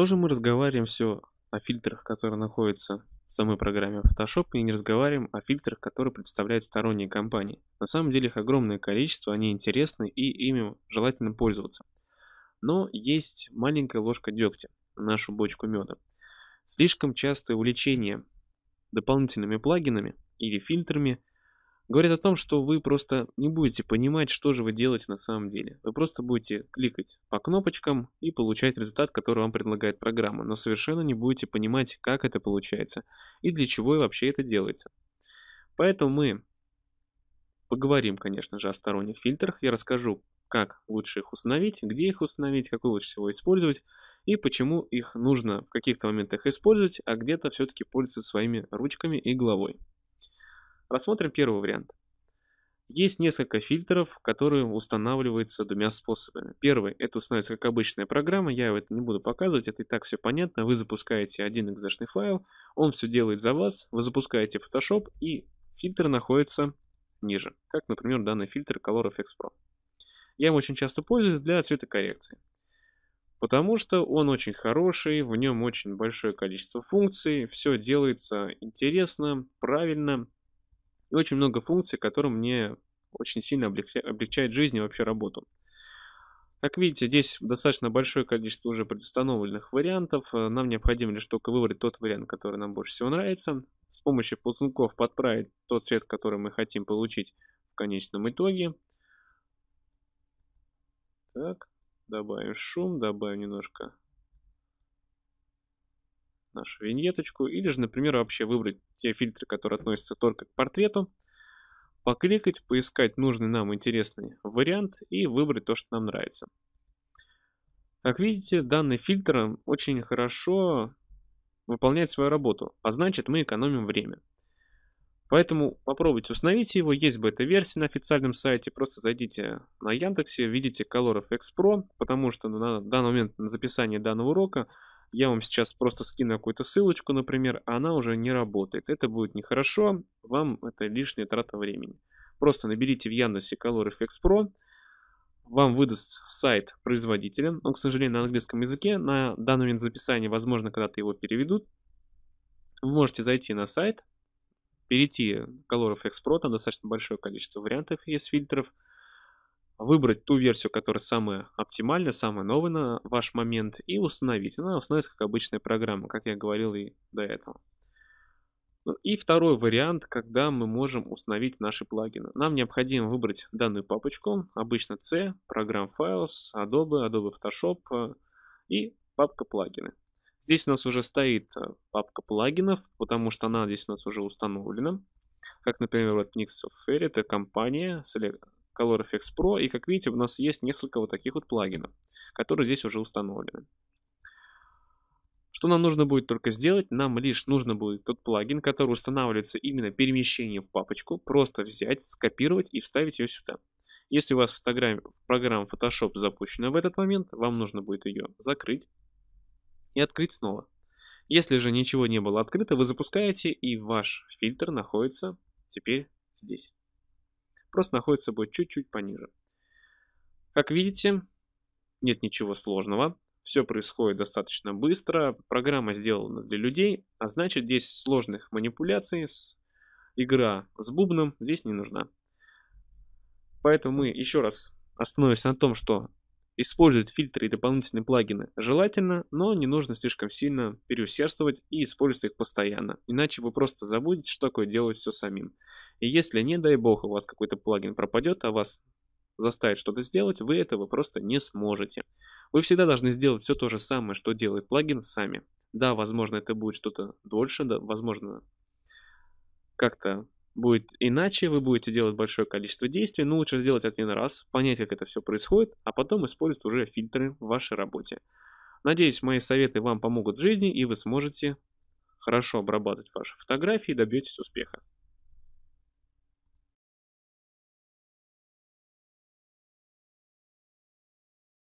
Тоже мы разговариваем все о фильтрах, которые находятся в самой программе Photoshop, и не разговариваем о фильтрах, которые представляют сторонние компании. На самом деле их огромное количество, они интересны и ими желательно пользоваться. Но есть маленькая ложка дегтя нашу бочку меда. Слишком частое увлечение дополнительными плагинами или фильтрами говорит о том, что вы просто не будете понимать, что же вы делаете на самом деле. Вы просто будете кликать по кнопочкам и получать результат, который вам предлагает программа, но совершенно не будете понимать, как это получается и для чего вообще это делается. Поэтому мы поговорим, конечно же, о сторонних фильтрах. Я расскажу, как лучше их установить, где их установить, какой лучше всего использовать и почему их нужно в каких-то моментах использовать, а где-то все-таки пользоваться своими ручками и головой. Рассмотрим первый вариант. Есть несколько фильтров, которые устанавливаются двумя способами. Первый – это устанавливается как обычная программа, я это не буду показывать, это и так все понятно. Вы запускаете один экзешный файл, он все делает за вас, вы запускаете Photoshop и фильтр находится ниже, как, например, данный фильтр Color ColorFX Pro. Я им очень часто пользуюсь для цветокоррекции. Потому что он очень хороший, в нем очень большое количество функций, все делается интересно, правильно, и очень много функций, которые мне очень сильно облегчают жизнь и вообще работу. Как видите, здесь достаточно большое количество уже предустановленных вариантов. Э, нам необходимо лишь только выбрать тот вариант, который нам больше всего нравится. С помощью ползунков подправить тот цвет, который мы хотим получить в конечном итоге. Так, добавим шум, добавим немножко нашу виньеточку, или же, например, вообще выбрать те фильтры, которые относятся только к портрету, покликать, поискать нужный нам интересный вариант и выбрать то, что нам нравится. Как видите, данный фильтр очень хорошо выполняет свою работу, а значит мы экономим время. Поэтому попробуйте установить его, есть бета-версия на официальном сайте, просто зайдите на Яндексе, видите Color FX Pro, потому что на данный момент на записание данного урока – я вам сейчас просто скину какую-то ссылочку, например, а она уже не работает. Это будет нехорошо, вам это лишняя трата времени. Просто наберите в Яндексе Color FX Pro, вам выдаст сайт производителя. Он, к сожалению, на английском языке. На данный момент записания, возможно, когда-то его переведут. Вы можете зайти на сайт, перейти в Color FX Pro, там достаточно большое количество вариантов есть фильтров, фильтров выбрать ту версию, которая самая оптимальная, самая новая на ваш момент, и установить. Она установится как обычная программа, как я говорил и до этого. Ну и второй вариант, когда мы можем установить наши плагины. Нам необходимо выбрать данную папочку, обычно C, программ Files, Adobe, Adobe Photoshop э, и папка плагины. Здесь у нас уже стоит э, папка плагинов, потому что она здесь у нас уже установлена. Как, например, вот Nix Software, это компания, Color FX Pro, и как видите, у нас есть несколько вот таких вот плагинов, которые здесь уже установлены. Что нам нужно будет только сделать? Нам лишь нужно будет тот плагин, который устанавливается именно перемещением в папочку, просто взять, скопировать и вставить ее сюда. Если у вас фотограмм, программа Photoshop запущена в этот момент, вам нужно будет ее закрыть и открыть снова. Если же ничего не было открыто, вы запускаете и ваш фильтр находится теперь здесь просто находится будет чуть-чуть пониже. Как видите, нет ничего сложного. Все происходит достаточно быстро, программа сделана для людей, а значит здесь сложных манипуляций, с... игра с бубном здесь не нужна. Поэтому мы еще раз остановимся на том, что использовать фильтры и дополнительные плагины желательно, но не нужно слишком сильно переусердствовать и использовать их постоянно, иначе вы просто забудете, что такое делать все самим. И если, не дай бог, у вас какой-то плагин пропадет, а вас заставит что-то сделать, вы этого просто не сможете. Вы всегда должны сделать все то же самое, что делает плагин сами. Да, возможно, это будет что-то дольше, да, возможно, как-то будет иначе, вы будете делать большое количество действий, но лучше сделать один раз, понять, как это все происходит, а потом использовать уже фильтры в вашей работе. Надеюсь, мои советы вам помогут в жизни, и вы сможете хорошо обрабатывать ваши фотографии и добьетесь успеха.